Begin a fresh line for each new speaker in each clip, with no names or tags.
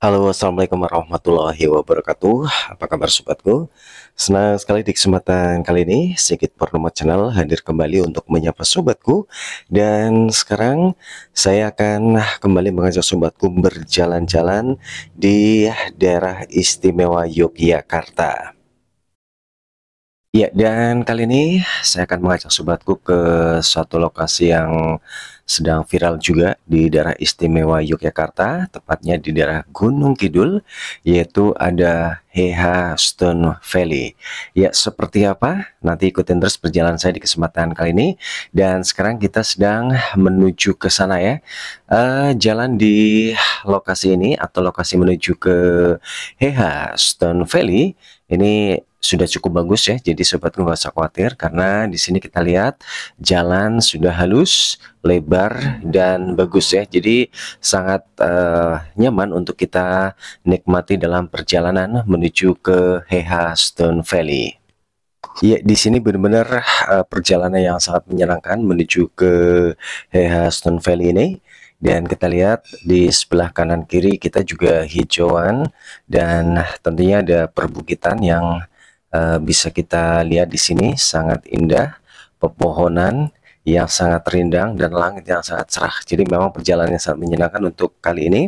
Halo assalamualaikum warahmatullahi wabarakatuh Apa kabar sobatku Senang sekali di kesempatan kali ini Sigit Purnomo Channel hadir kembali untuk menyapa sobatku Dan sekarang saya akan kembali mengajak sobatku berjalan-jalan Di daerah istimewa Yogyakarta Ya, dan kali ini saya akan mengajak sobatku ke suatu lokasi yang sedang viral juga di daerah istimewa Yogyakarta, tepatnya di daerah Gunung Kidul, yaitu ada Heha Stone Valley. Ya, seperti apa? Nanti ikutin terus perjalanan saya di kesempatan kali ini. Dan sekarang kita sedang menuju ke sana ya. Uh, jalan di lokasi ini atau lokasi menuju ke Heha Stone Valley ini sudah cukup bagus ya. Jadi Sobat nggak usah khawatir karena di sini kita lihat jalan sudah halus, lebar dan bagus ya. Jadi sangat uh, nyaman untuk kita nikmati dalam perjalanan menuju ke Heha Stone Valley. Ya, di sini benar-benar uh, perjalanan yang sangat menyenangkan menuju ke Heha Stone Valley ini dan kita lihat di sebelah kanan kiri kita juga hijauan dan nah, tentunya ada perbukitan yang uh, bisa kita lihat di sini sangat indah pepohonan yang sangat rindang dan langit yang sangat cerah. Jadi memang perjalanan yang sangat menyenangkan untuk kali ini.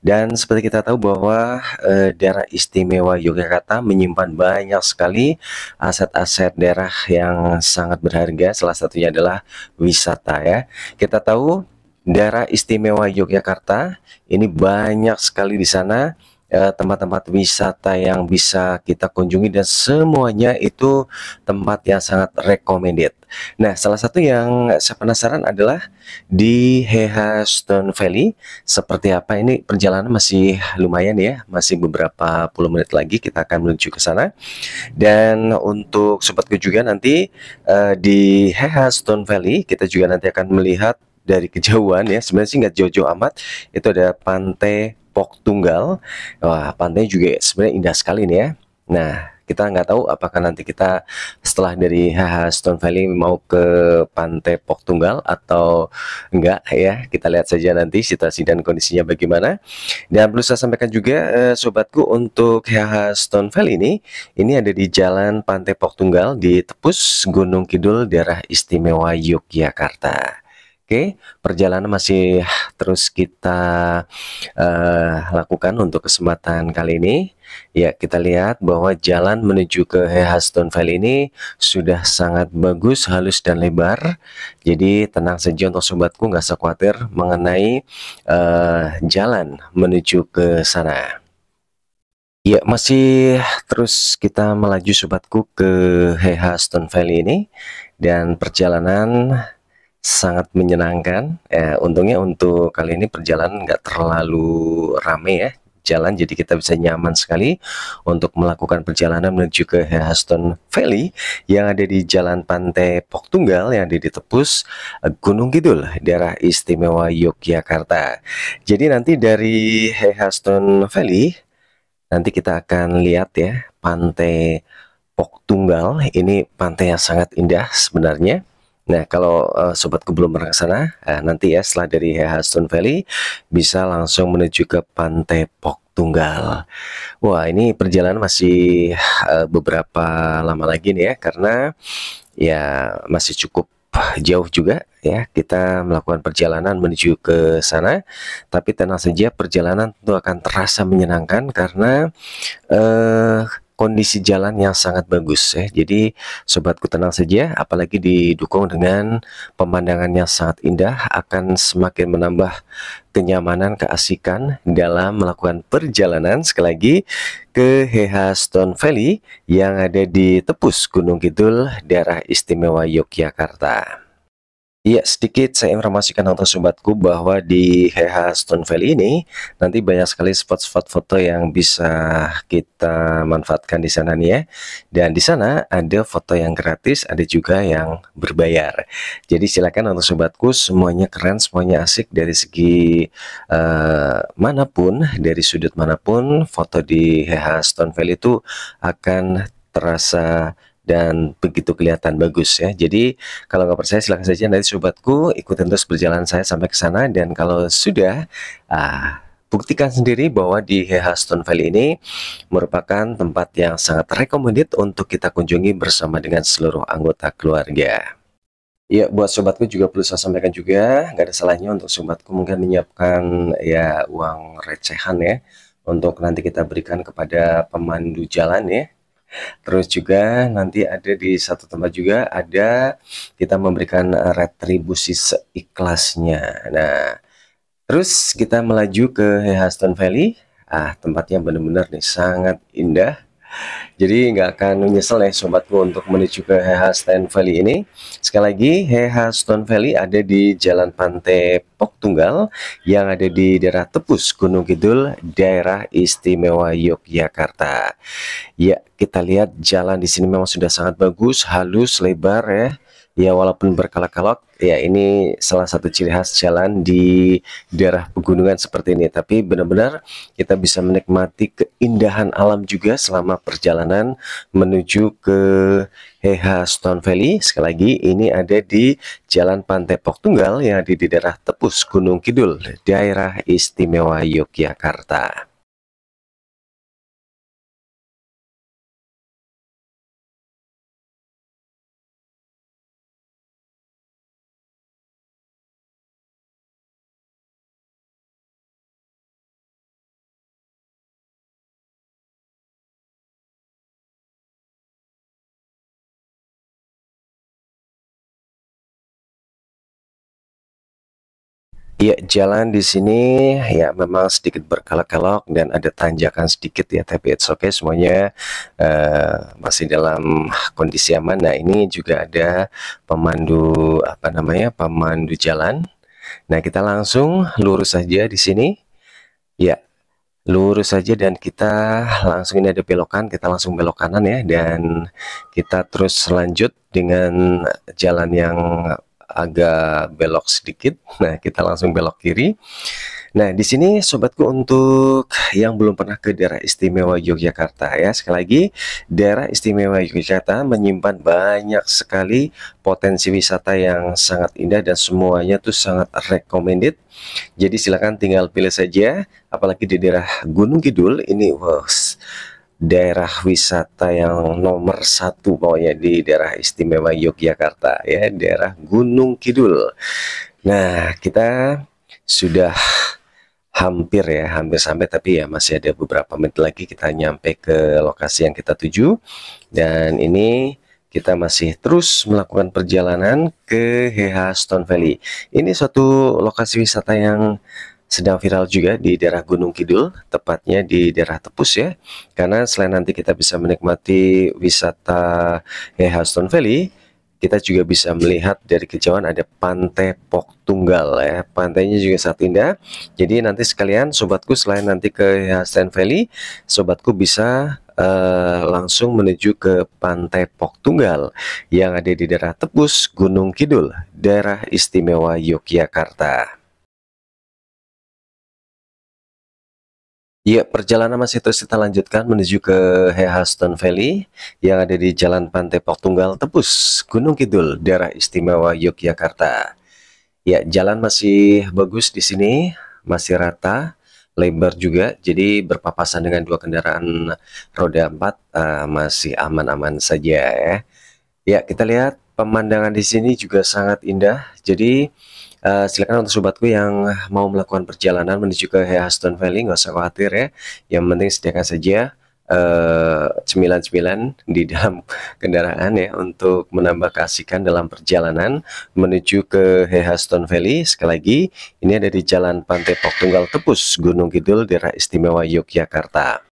Dan seperti kita tahu bahwa e, daerah istimewa Yogyakarta menyimpan banyak sekali aset-aset daerah yang sangat berharga. Salah satunya adalah wisata ya. Kita tahu daerah istimewa Yogyakarta ini banyak sekali di sana eh, tempat-tempat eh, wisata yang bisa kita kunjungi dan semuanya itu tempat yang sangat recommended. Nah, salah satu yang saya penasaran adalah di Heha Stone Valley seperti apa ini perjalanan masih lumayan ya, masih beberapa puluh menit lagi kita akan menuju ke sana. Dan untuk sobat juga nanti eh, di Heha Stone Valley kita juga nanti akan melihat dari kejauhan ya sebenarnya sih nggak jauh-jauh amat itu ada pantai Pok Tunggal wah pantai juga sebenarnya indah sekali nih ya nah kita nggak tahu apakah nanti kita setelah dari HH Stone Valley mau ke Pantai Pok Tunggal atau enggak ya kita lihat saja nanti situasi dan kondisinya bagaimana dan perlu saya sampaikan juga eh, sobatku untuk HH Stone Valley ini ini ada di Jalan Pantai Pok Tunggal di Tepus Gunung Kidul daerah istimewa Yogyakarta Oke, perjalanan masih terus kita uh, lakukan untuk kesempatan kali ini. Ya, kita lihat bahwa jalan menuju ke Hehaston Valley ini sudah sangat bagus, halus dan lebar. Jadi tenang saja untuk sobatku, nggak usah khawatir mengenai uh, jalan menuju ke sana. Ya, masih terus kita melaju sobatku ke Hehaston Valley ini dan perjalanan sangat menyenangkan. Eh, untungnya untuk kali ini perjalanan nggak terlalu rame ya jalan jadi kita bisa nyaman sekali untuk melakukan perjalanan menuju ke Heston Valley yang ada di Jalan Pantai Pok Tunggal yang ada di Tepus eh, Gunung Kidul daerah istimewa Yogyakarta jadi nanti dari Heston Valley nanti kita akan lihat ya Pantai Pok Tunggal ini pantai yang sangat indah sebenarnya Nah, kalau uh, sobatku belum pernah ke sana, uh, nanti ya setelah dari Stone Valley bisa langsung menuju ke Pantai Pok Tunggal. Wah, ini perjalanan masih uh, beberapa lama lagi nih ya karena ya masih cukup jauh juga ya kita melakukan perjalanan menuju ke sana tapi tenang saja perjalanan itu akan terasa menyenangkan karena eh kondisi jalan yang sangat bagus ya. Jadi sobatku tenang saja apalagi didukung dengan pemandangan yang sangat indah akan semakin menambah kenyamanan, keasikan dalam melakukan perjalanan sekali lagi ke Heha Stone Valley yang ada di tepus Gunung Kidul daerah istimewa Yogyakarta. Iya, sedikit saya informasikan untuk sobatku bahwa di HH Valley ini nanti banyak sekali spot-spot foto yang bisa kita manfaatkan di sana nih ya. Dan di sana ada foto yang gratis, ada juga yang berbayar. Jadi silakan untuk sobatku semuanya keren, semuanya asik dari segi uh, manapun, dari sudut manapun, foto di HH Valley itu akan terasa dan begitu kelihatan bagus ya. Jadi kalau nggak percaya silahkan saja nanti sobatku ikutin terus perjalanan saya sampai ke sana dan kalau sudah ah, buktikan sendiri bahwa di Heha Stone Valley ini merupakan tempat yang sangat recommended untuk kita kunjungi bersama dengan seluruh anggota keluarga. Ya, buat sobatku juga perlu saya sampaikan juga, nggak ada salahnya untuk sobatku mungkin menyiapkan ya uang recehan ya untuk nanti kita berikan kepada pemandu jalan ya Terus juga nanti ada di satu tempat juga ada kita memberikan retribusi seikhlasnya. Nah, terus kita melaju ke Heston Valley. Ah, tempatnya benar-benar nih sangat indah jadi nggak akan menyesal ya sobatku untuk menuju ke Heha Stone Valley ini. Sekali lagi Heha Stone Valley ada di Jalan Pantai Pok Tunggal yang ada di daerah Tepus Gunung Kidul, daerah istimewa Yogyakarta. Ya kita lihat jalan di sini memang sudah sangat bagus, halus, lebar ya ya walaupun berkelok-kelok ya ini salah satu ciri khas jalan di daerah pegunungan seperti ini tapi benar-benar kita bisa menikmati keindahan alam juga selama perjalanan menuju ke Heha Stone Valley sekali lagi ini ada di Jalan Pantai Pok Tunggal yang ada di daerah Tepus Gunung Kidul daerah istimewa Yogyakarta Ya jalan di sini ya memang sedikit berkelok-kelok dan ada tanjakan sedikit ya, tapi it's okay semuanya uh, masih dalam kondisi aman. Nah, ini juga ada pemandu apa namanya? pemandu jalan. Nah, kita langsung lurus saja di sini. Ya, lurus saja dan kita langsung ini ada belokan kita langsung belok kanan ya dan kita terus lanjut dengan jalan yang agak belok sedikit. Nah, kita langsung belok kiri. Nah, di sini sobatku untuk yang belum pernah ke daerah istimewa Yogyakarta ya, sekali lagi daerah istimewa Yogyakarta menyimpan banyak sekali potensi wisata yang sangat indah dan semuanya tuh sangat recommended. Jadi silakan tinggal pilih saja, apalagi di daerah Gunung Kidul ini wow, daerah wisata yang nomor satu pokoknya di daerah istimewa Yogyakarta ya daerah Gunung Kidul nah kita sudah hampir ya hampir sampai tapi ya masih ada beberapa menit lagi kita nyampe ke lokasi yang kita tuju dan ini kita masih terus melakukan perjalanan ke Heha Stone Valley ini suatu lokasi wisata yang sedang viral juga di daerah Gunung Kidul, tepatnya di daerah Tepus ya. Karena selain nanti kita bisa menikmati wisata Yellowstone Valley, kita juga bisa melihat dari kejauhan ada Pantai Pok Tunggal ya. Pantainya juga sangat indah. Jadi nanti sekalian sobatku selain nanti ke Hasten Valley, sobatku bisa uh, langsung menuju ke Pantai Pok Tunggal yang ada di daerah Tepus, Gunung Kidul, daerah istimewa Yogyakarta. Ya, perjalanan masih terus kita lanjutkan menuju ke Hehaston Valley yang ada di Jalan Pantai Portunggal Tebus, Gunung Kidul, daerah istimewa Yogyakarta. Ya, jalan masih bagus di sini, masih rata, lebar juga, jadi berpapasan dengan dua kendaraan roda empat uh, masih aman-aman saja ya. Ya, kita lihat pemandangan di sini juga sangat indah. Jadi uh, silakan untuk sobatku yang mau melakukan perjalanan menuju ke Houston Valley nggak usah khawatir ya yang penting sediakan saja eh, cemilan-cemilan uh, di dalam kendaraan ya untuk menambah keasikan dalam perjalanan menuju ke Hehaston Valley. Sekali lagi, ini ada di Jalan Pantai Pok Tunggal Tepus, Gunung Kidul, Daerah Istimewa Yogyakarta.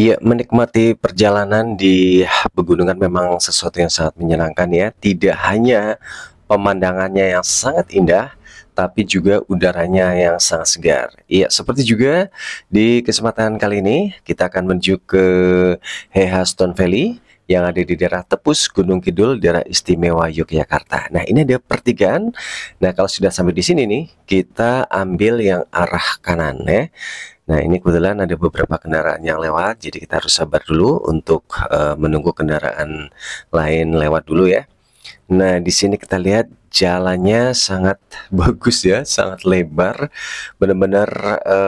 Ya, menikmati perjalanan di pegunungan memang sesuatu yang sangat menyenangkan ya. Tidak hanya pemandangannya yang sangat indah, tapi juga udaranya yang sangat segar. Iya, seperti juga di kesempatan kali ini kita akan menuju ke Heha Stone Valley yang ada di daerah Tepus Gunung Kidul, daerah istimewa Yogyakarta. Nah, ini ada pertigaan. Nah, kalau sudah sampai di sini nih, kita ambil yang arah kanan ya. Nah ini kebetulan ada beberapa kendaraan yang lewat jadi kita harus sabar dulu untuk e, menunggu kendaraan lain lewat dulu ya. Nah di sini kita lihat jalannya sangat bagus ya, sangat lebar, benar-benar e,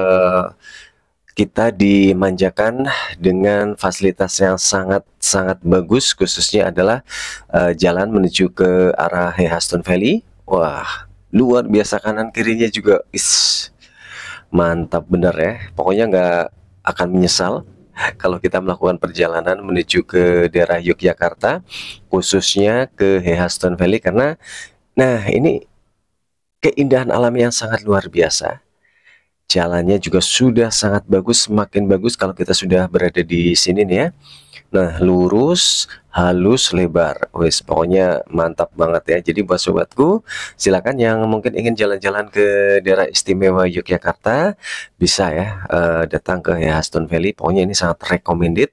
kita dimanjakan dengan fasilitas yang sangat-sangat bagus khususnya adalah e, jalan menuju ke arah Hastun Valley. Wah, luar biasa kanan kirinya juga. Is mantap bener ya pokoknya nggak akan menyesal kalau kita melakukan perjalanan menuju ke daerah Yogyakarta khususnya ke Hehaston Valley karena nah ini keindahan alam yang sangat luar biasa jalannya juga sudah sangat bagus semakin bagus kalau kita sudah berada di sini nih ya Nah, lurus, halus, lebar. Wes, pokoknya mantap banget ya. Jadi buat sobatku, silakan yang mungkin ingin jalan-jalan ke daerah istimewa Yogyakarta, bisa ya uh, datang ke Haston Valley. Pokoknya ini sangat recommended.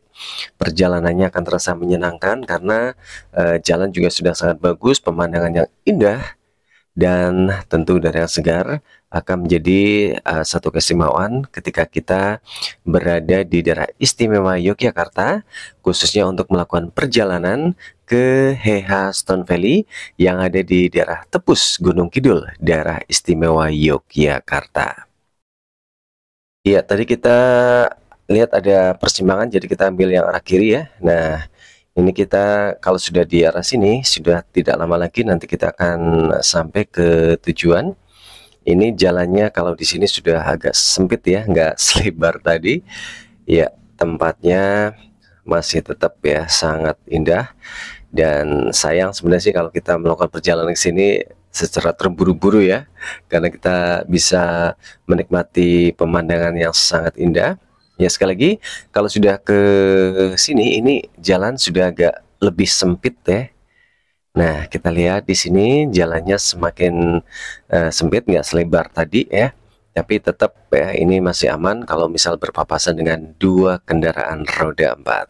Perjalanannya akan terasa menyenangkan karena uh, jalan juga sudah sangat bagus, pemandangan yang indah dan tentu udara yang segar akan menjadi uh, satu kesimauan ketika kita berada di daerah istimewa Yogyakarta khususnya untuk melakukan perjalanan ke Heha Stone Valley yang ada di daerah Tepus Gunung Kidul, daerah istimewa Yogyakarta. Iya, tadi kita lihat ada persimpangan jadi kita ambil yang arah kiri ya. Nah, ini kita kalau sudah di arah sini sudah tidak lama lagi nanti kita akan sampai ke tujuan ini jalannya kalau di sini sudah agak sempit ya nggak selebar tadi ya tempatnya masih tetap ya sangat indah dan sayang sebenarnya sih kalau kita melakukan perjalanan ke sini secara terburu-buru ya karena kita bisa menikmati pemandangan yang sangat indah Ya sekali lagi kalau sudah ke sini ini jalan sudah agak lebih sempit ya. Nah kita lihat di sini jalannya semakin uh, sempit nggak selebar tadi ya. Tapi tetap ya ini masih aman kalau misal berpapasan dengan dua kendaraan roda empat.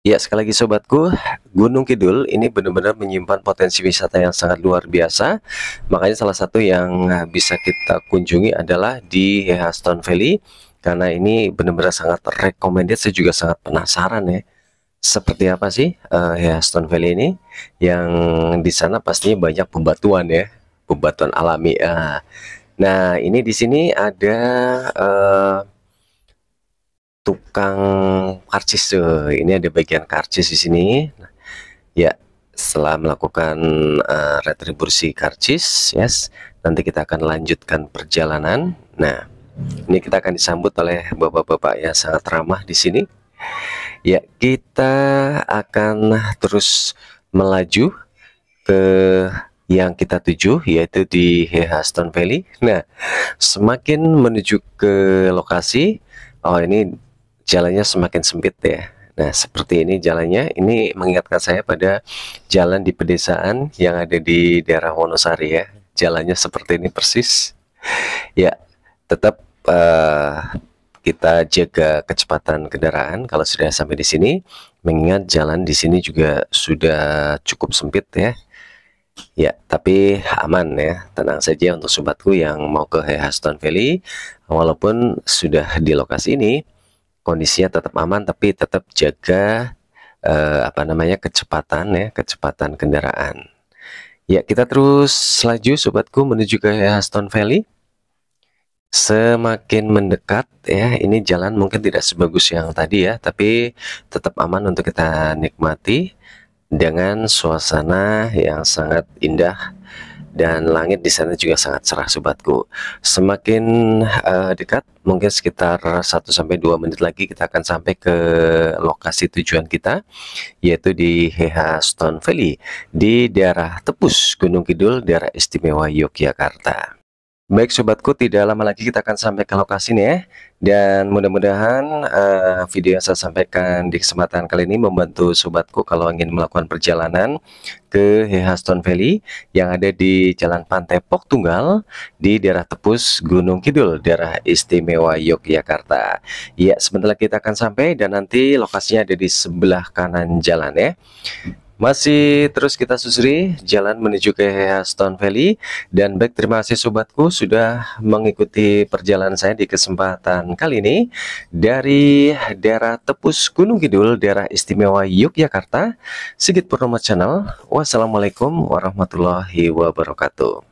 Ya, sekali lagi sobatku, Gunung Kidul ini benar-benar menyimpan potensi wisata yang sangat luar biasa. Makanya salah satu yang eh, bisa kita kunjungi adalah di eh, Stone Valley karena ini benar-benar sangat recommended. Saya juga sangat penasaran ya. Seperti apa sih uh, Stone Valley ini? Yang di sana pastinya banyak bebatuan ya, bebatuan alami. Uh. Nah, ini di sini ada uh, tukang karcis tuh. Eh, ini ada bagian karcis di sini. Nah, ya, setelah melakukan uh, retribusi karcis, yes, nanti kita akan lanjutkan perjalanan. Nah, ini kita akan disambut oleh bapak-bapak yang sangat ramah di sini. Ya, kita akan terus melaju ke yang kita tuju yaitu di Heaston Valley. Nah, semakin menuju ke lokasi, oh ini jalannya semakin sempit ya. Nah, seperti ini jalannya. Ini mengingatkan saya pada jalan di pedesaan yang ada di daerah Wonosari ya. Jalannya seperti ini persis. ya, tetap uh, kita jaga kecepatan kendaraan kalau sudah sampai di sini. Mengingat jalan di sini juga sudah cukup sempit ya. Ya, tapi aman ya. Tenang saja untuk sobatku yang mau ke Heston Valley. Walaupun sudah di lokasi ini, kondisinya tetap aman tapi tetap jaga eh, apa namanya kecepatan ya kecepatan kendaraan ya kita terus selaju sobatku menuju ke Aston Valley semakin mendekat ya ini jalan mungkin tidak sebagus yang tadi ya tapi tetap aman untuk kita nikmati dengan suasana yang sangat indah dan langit di sana juga sangat cerah sobatku. Semakin uh, dekat mungkin sekitar 1 sampai 2 menit lagi kita akan sampai ke lokasi tujuan kita yaitu di Heha Stone Valley di daerah Tepus Gunung Kidul daerah istimewa Yogyakarta. Baik sobatku, tidak lama lagi kita akan sampai ke lokasi nih ya. Dan mudah-mudahan uh, video yang saya sampaikan di kesempatan kali ini membantu sobatku kalau ingin melakukan perjalanan ke Hehaston Valley yang ada di Jalan Pantai Pok Tunggal di daerah Tepus Gunung Kidul, daerah istimewa Yogyakarta. Ya, sebentar lagi kita akan sampai dan nanti lokasinya ada di sebelah kanan jalan ya. Masih terus kita susuri jalan menuju ke Stone Valley dan baik terima kasih sobatku sudah mengikuti perjalanan saya di kesempatan kali ini dari daerah Tepus Gunung Kidul, daerah istimewa Yogyakarta, Sigit Purnomo Channel. Wassalamualaikum warahmatullahi wabarakatuh.